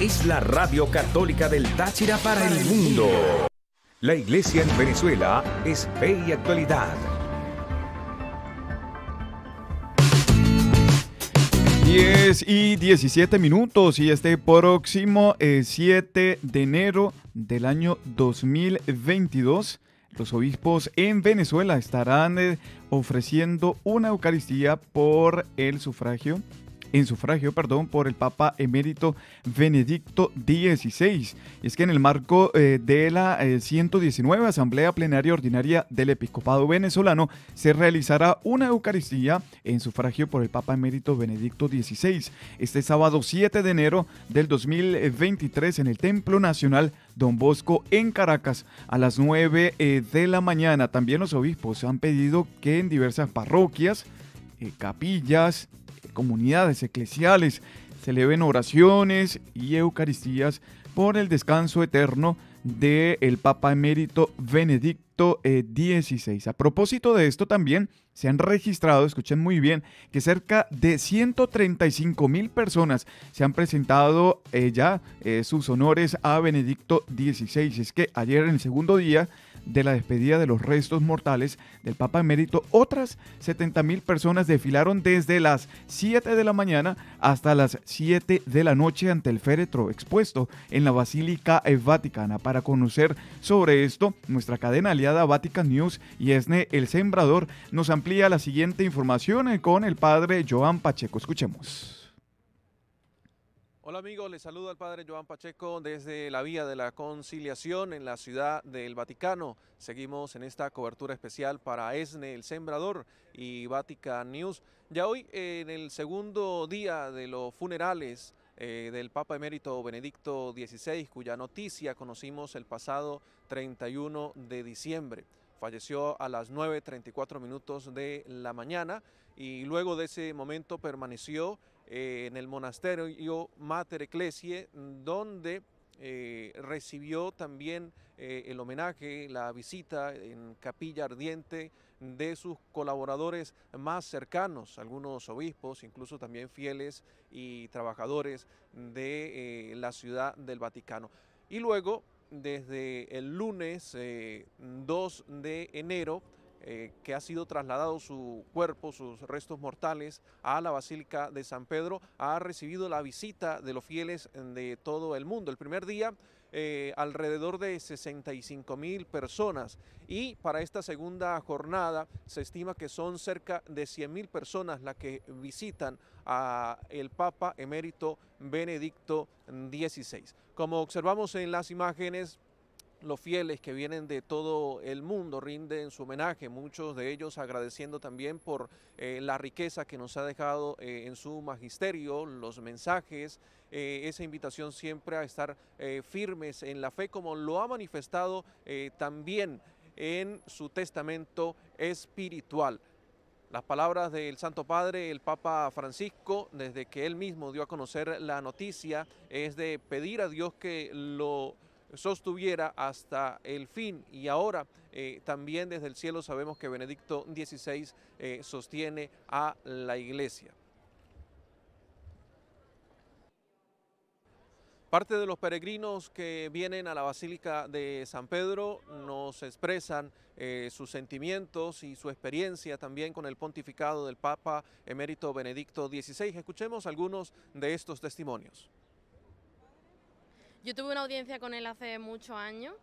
es la Radio Católica del Táchira para el mundo. La iglesia en Venezuela es fe y actualidad. 10 y 17 minutos y este próximo 7 eh, de enero del año 2022 los obispos en Venezuela estarán eh, ofreciendo una Eucaristía por el sufragio en sufragio, perdón, por el Papa emérito Benedicto XVI. Es que en el marco eh, de la 119 eh, Asamblea Plenaria Ordinaria del Episcopado Venezolano se realizará una Eucaristía en sufragio por el Papa emérito Benedicto XVI este sábado 7 de enero del 2023 en el Templo Nacional Don Bosco en Caracas a las 9 eh, de la mañana. También los obispos han pedido que en diversas parroquias, capillas, comunidades eclesiales se ven oraciones y Eucaristías por el descanso eterno del Papa emérito Benedicto 16. Eh, a propósito de esto también se han registrado, escuchen muy bien, que cerca de 135 mil personas se han presentado eh, ya eh, sus honores a Benedicto XVI. Es que ayer en el segundo día de la despedida de los restos mortales del Papa Emérito, otras mil personas desfilaron desde las 7 de la mañana hasta las 7 de la noche ante el féretro expuesto en la Basílica Vaticana. Para conocer sobre esto, nuestra cadena aliada Vatican News y ESNE El Sembrador, nos amplía la siguiente información eh, con el padre Joan Pacheco. Escuchemos. Hola amigos, les saludo al padre Joan Pacheco desde la Vía de la Conciliación en la Ciudad del Vaticano. Seguimos en esta cobertura especial para ESNE, El Sembrador y Vatican News. Ya hoy, en el segundo día de los funerales eh, del Papa Emérito Benedicto XVI, cuya noticia conocimos el pasado 31 de diciembre. Falleció a las 9.34 minutos de la mañana y luego de ese momento permaneció eh, en el monasterio Mater Ecclesiae, donde eh, recibió también el homenaje, la visita en Capilla Ardiente de sus colaboradores más cercanos, algunos obispos, incluso también fieles y trabajadores de eh, la ciudad del Vaticano. Y luego, desde el lunes 2 eh, de enero, eh, que ha sido trasladado su cuerpo, sus restos mortales, a la Basílica de San Pedro, ha recibido la visita de los fieles de todo el mundo. El primer día eh, alrededor de 65 mil personas y para esta segunda jornada se estima que son cerca de 100 mil personas las que visitan a el Papa emérito Benedicto XVI. Como observamos en las imágenes, los fieles que vienen de todo el mundo rinden su homenaje, muchos de ellos agradeciendo también por eh, la riqueza que nos ha dejado eh, en su magisterio, los mensajes, eh, esa invitación siempre a estar firmes en la fe, como lo ha manifestado también en su testamento espiritual. Las palabras del Santo Padre, el Papa Francisco, desde que él mismo dio a conocer la noticia, es de pedir a Dios que lo sostuviera hasta el fin. Y ahora eh, también desde el cielo sabemos que Benedicto XVI eh, sostiene a la iglesia. Parte de los peregrinos que vienen a la Basílica de San Pedro nos expresan eh, sus sentimientos y su experiencia también con el pontificado del Papa emérito Benedicto XVI. Escuchemos algunos de estos testimonios. Yo tuve una audiencia con él hace muchos años,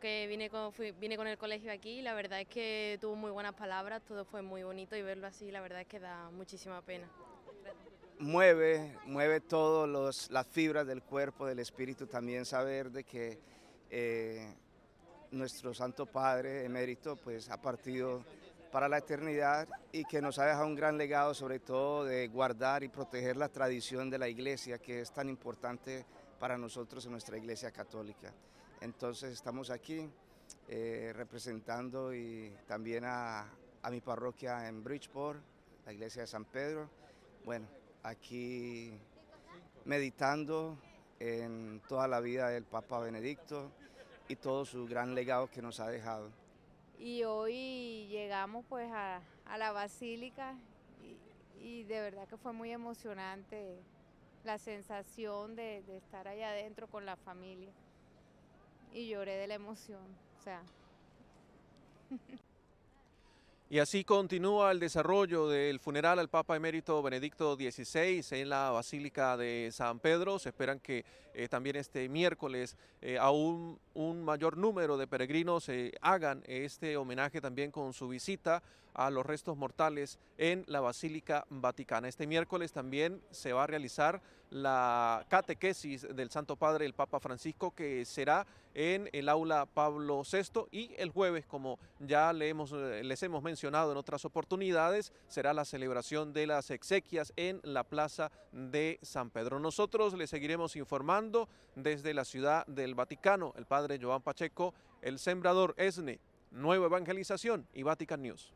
que vine con, con el colegio aquí y la verdad es que tuvo muy buenas palabras, todo fue muy bonito y verlo así la verdad es que da muchísima pena. Mueve, mueve todas las fibras del cuerpo, del espíritu, también saber de que eh, nuestro Santo Padre emérito pues ha partido para la eternidad y que nos ha dejado un gran legado sobre todo de guardar y proteger la tradición de la iglesia que es tan importante para nosotros en nuestra Iglesia Católica. Entonces estamos aquí eh, representando y también a, mi parroquia en Bridgeport, la Iglesia de San Pedro. Bueno, aquí meditando en toda la vida del Papa Benedicto y todo su gran legado que nos ha dejado. Y hoy llegamos pues a, la basílica y, y de verdad que fue muy emocionante la sensación de, estar allá adentro con la familia. Y lloré de la emoción, Y así continúa el desarrollo del funeral al Papa Emérito Benedicto XVI en la Basílica de San Pedro. Se esperan que eh, también este miércoles eh, aún un mayor número de peregrinos eh, hagan este homenaje también con su visita a los restos mortales en la Basílica Vaticana. Este miércoles también se va a realizar la catequesis del Santo Padre, el Papa Francisco, que será en el aula Pablo VI y el jueves, como ya les hemos mencionado en otras oportunidades, será la celebración de las exequias en la Plaza de San Pedro. Nosotros le seguiremos informando desde la Ciudad del Vaticano, el Padre Joan Pacheco, el Sembrador ESNE, Nueva Evangelización y Vatican News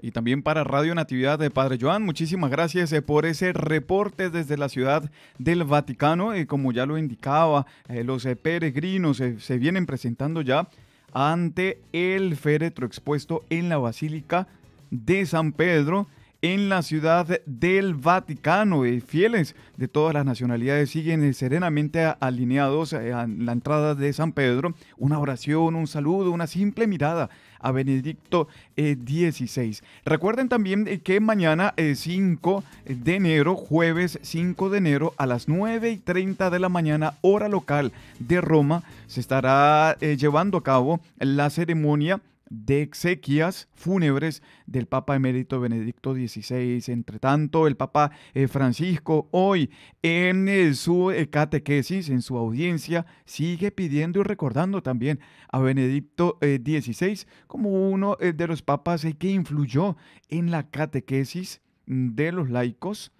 y también para Radio Natividad de Padre Joan. Muchísimas gracias eh, por ese reporte desde la Ciudad del Vaticano. Y como ya lo indicaba, eh, los eh, peregrinos se vienen presentando ya ante el féretro expuesto en la Basílica de San Pedro en la ciudad del Vaticano. Y fieles de todas las nacionalidades siguen serenamente alineados a la entrada de San Pedro. Una oración, un saludo, una simple mirada a Benedicto XVI. Eh, Recuerden también eh, que mañana 5 eh, de enero, jueves 5 de enero a las 9 y 30 de la mañana, hora local de Roma, se estará llevando a cabo la ceremonia de exequias fúnebres del Papa emérito Benedicto XVI. Entre tanto, el Papa eh, Francisco hoy en eh, su eh, catequesis, en su audiencia, sigue pidiendo y recordando también a Benedicto XVI como uno de los papas que influyó en la catequesis de los laicos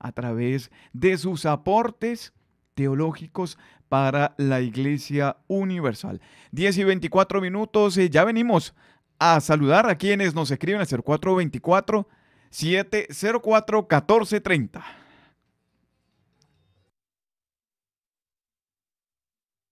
a través de sus aportes teológicos para la Iglesia Universal. 10 y 24 minutos, y eh, ya venimos a saludar a quienes nos escriben al 0424 704 1430.